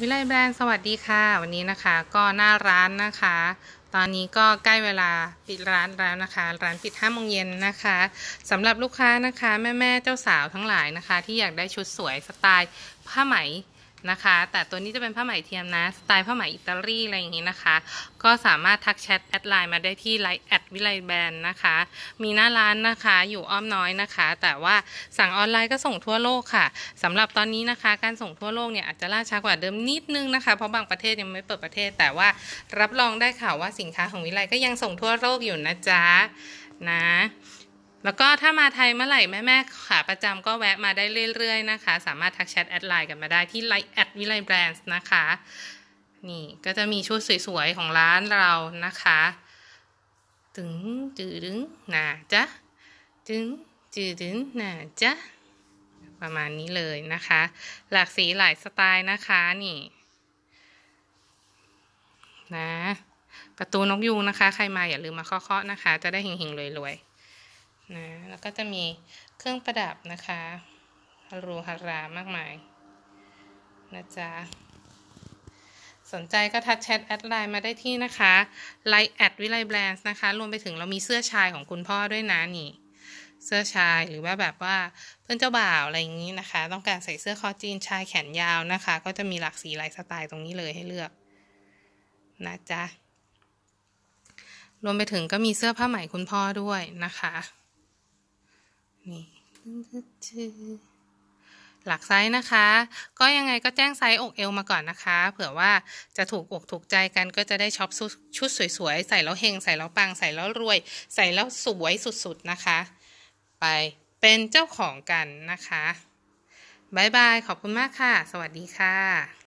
วิไลแบรนด์สวัสดีค่ะ วันนี้นะคะก็หน้าร้านนะคะ ตอนนี้ก็ใกล้เวลาปิดร้านแล้วนะคะ ร้านปิดห้าโมงเย็นนะคะสำหรับลูกค้านะคะ แม่แม่เจ้าสาวทั้งหลายนะคะ ที่อยากได้ชุดสวยสไตล์ผ้าไหมนะคะ แต่ตัวนี้จะเป็นผ้าไหมเทียมนะสไตล์ผ้าไหมอิตาลีอะไรอย่างนี้นะคะก็สามารถทักแชทแอดไลน์มาได้ที่ไลน์แอดวิไลแบรนด์นะคะ มีหน้าร้านนะคะอยู่อ้อมน้อยนะคะ แต่ว่าสั่งออนไลน์ก็ส่งทั่วโลกค่ะ สำหรับตอนนี้นะคะการส่งทั่วโลกเนี่ยอาจจะล่าช้ากว่าเดิมนิดนึงนะคะ เพราะบางประเทศยังไม่เปิดประเทศแต่ว่ารับรองได้ค่ะว่าสินค้าของวิไลก็ยังส่งทั่วโลกอยู่นะจ๊ะนะแล้วก็ถ้ามาไทยเมื่อไหร่ แม่แม่ขาประจำก็แวะมาได้เรื่อยๆนะคะ สามารถทักแชทแอดไลน์กันมาได้ที่ไลน์แอด วิไลแบรนด์นะคะ นี่ ก็จะมีชุดสวย ๆ ของร้านเรานะคะถึงจืดึงนะจ๊ะจึงจืดึงนะจ๊ะประมาณนี้เลยนะคะ หลากสีหลายสไตล์นะคะนี่นะประตูนกยูงนะคะใครมาอย่าลืมมาเคาะๆนะคะ จะได้หิงๆรวยๆนะแล้วก็จะมีเครื่องประดับนะคะฮารูฮารามากมายนะจ๊ะสนใจก็ทักแชทแอดไลน์มาได้ที่นะคะไลน์แอดวิไลแบรนด์นะคะ รวมไปถึงเรามีเสื้อชายของคุณพ่อด้วยนะนี่ เสื้อชายหรือว่าแบบว่าเพื่อนเจ้าบ่าวอะไรอย่างนี้นะคะ ต้องการใส่เสื้อคอจีนชายแขนยาวนะคะ ก็จะมีหลากสีหลายสไตล์ตรงนี้เลยให้เลือกนะจ๊ะรวมไปถึงก็มีเสื้อผ้าใหม่คุณพ่อด้วยนะคะนี่หลักไซส์นะคะ ก็ยังไงก็แจ้งไซส์อกเอวมาก่อนนะคะ เผื่อว่าจะถูกอกถูกใจกันก็จะได้ช็อปชุดสวยๆ ใส่แล้วเฮงใส่แล้วปัง ใส่แล้วรวย ใส่แล้วสวยสุดๆ นะคะ ไป เป็นเจ้าของกันนะคะบายบายขอบคุณมากค่ะ สวัสดีค่ะ